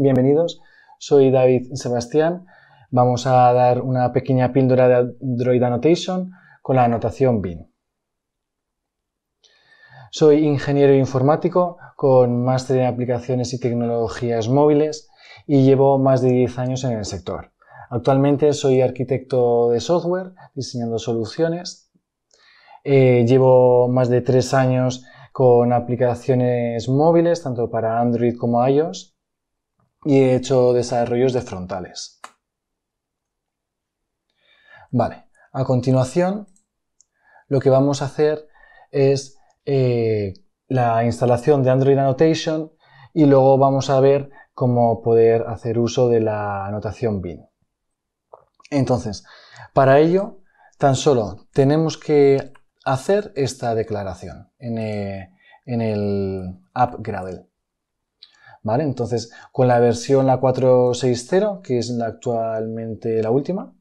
bienvenidos. Soy David Sebastián. Vamos a dar una pequeña píldora de Android Annotation con la anotación BIM. Soy ingeniero informático con máster en aplicaciones y tecnologías móviles y llevo más de 10 años en el sector. Actualmente soy arquitecto de software diseñando soluciones. Eh, llevo más de 3 años con aplicaciones móviles, tanto para Android como iOS y he hecho desarrollos de frontales. Vale, a continuación lo que vamos a hacer es eh, la instalación de Android Annotation y luego vamos a ver cómo poder hacer uso de la anotación bin. Entonces, para ello tan solo tenemos que hacer esta declaración en, eh, en el app Gradle. ¿vale? Entonces, con la versión la 460, que es actualmente la última,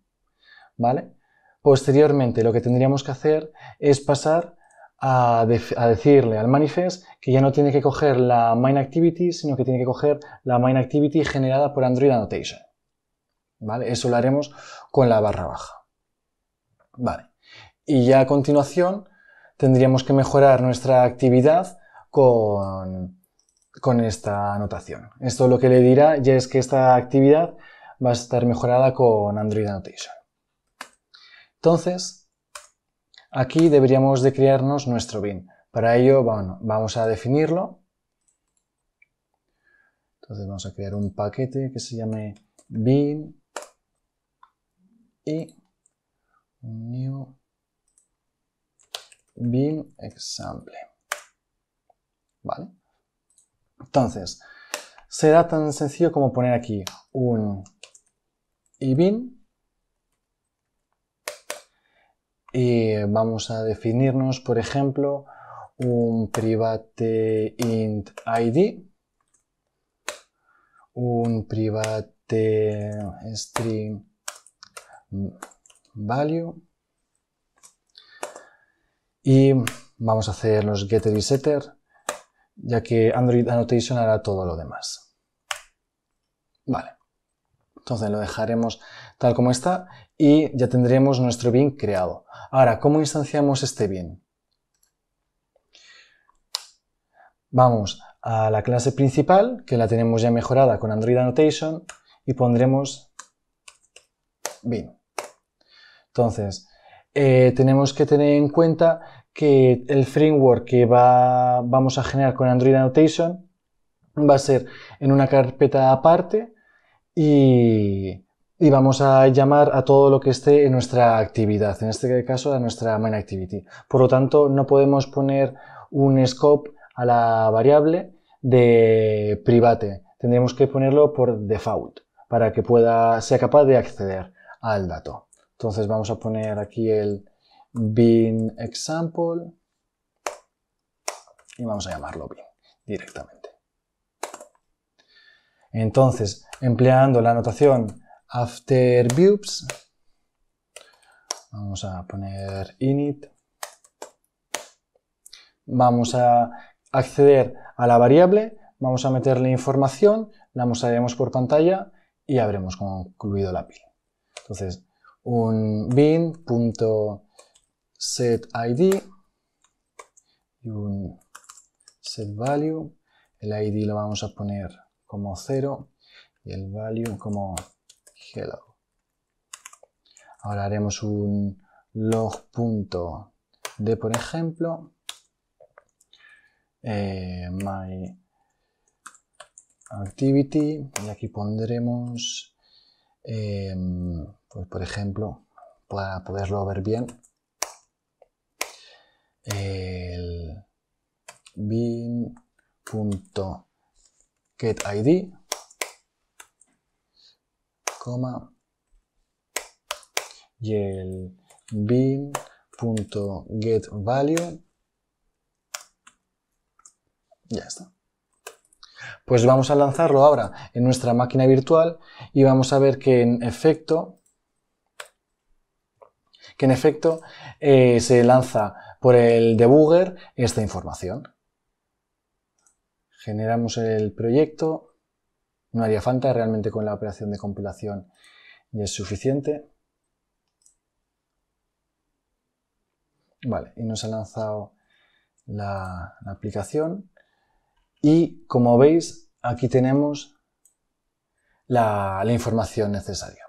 ¿vale? Posteriormente, lo que tendríamos que hacer es pasar a, a, decirle al manifest que ya no tiene que coger la main activity, sino que tiene que coger la main activity generada por Android Annotation. ¿Vale? Eso lo haremos con la barra baja. Vale. Y ya a continuación tendríamos que mejorar nuestra actividad con, con esta anotación. Esto lo que le dirá ya es que esta actividad va a estar mejorada con Android Annotation. Entonces, aquí deberíamos de crearnos nuestro bin. Para ello, vamos a definirlo. Entonces vamos a crear un paquete que se llame bin y new bin example. ¿Vale? Entonces, será tan sencillo como poner aquí un ibin y vamos a definirnos, por ejemplo, un private int id, un private string value y vamos a hacer los getter y setter ya que Android Annotation hará todo lo demás. Vale. Entonces lo dejaremos tal como está y ya tendremos nuestro bin creado. Ahora, ¿cómo instanciamos este bin? Vamos a la clase principal, que la tenemos ya mejorada con Android Annotation, y pondremos bin. Entonces, eh, tenemos que tener en cuenta que el framework que va, vamos a generar con Android Annotation va a ser en una carpeta aparte y, vamos a llamar a todo lo que esté en nuestra actividad, en este caso a nuestra main activity. Por lo tanto, no podemos poner un scope a la variable de private. tendríamos que ponerlo por default para que pueda, sea capaz de acceder al dato. Entonces vamos a poner aquí el bin example y vamos a llamarlo bin directamente. Entonces, empleando la anotación after views, vamos a poner init, vamos a acceder a la variable, vamos a meterle información, la mostraremos por pantalla y habremos concluido la pila. Entonces, un bin set ID y un set value. El ID lo vamos a poner como 0 y el value como hello. Ahora haremos un de por ejemplo, eh, my activity, y aquí pondremos, eh, pues por ejemplo, para poderlo ver bien, el bin.getID, coma, y el bin.getValue. Ya está. Pues vamos a lanzarlo ahora en nuestra máquina virtual y vamos a ver que en efecto que en efecto eh, se lanza por el debugger esta información. Generamos el proyecto. No haría falta, realmente con la operación de compilación y es suficiente. Vale, y nos ha lanzado la, aplicación. Y como veis, aquí tenemos la, información necesaria.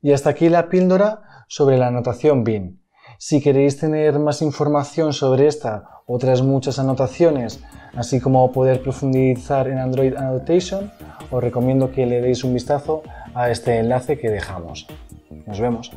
Y hasta aquí la píldora sobre la anotación BIM. Si queréis tener más información sobre esta, otras muchas anotaciones, así como poder profundizar en Android Annotation, os recomiendo que le deis un vistazo a este enlace que dejamos. Nos vemos.